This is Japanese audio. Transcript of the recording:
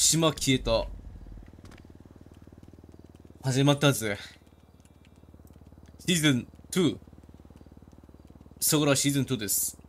島消えた。始まったぜ。シーズン2。そこらシーズン2です。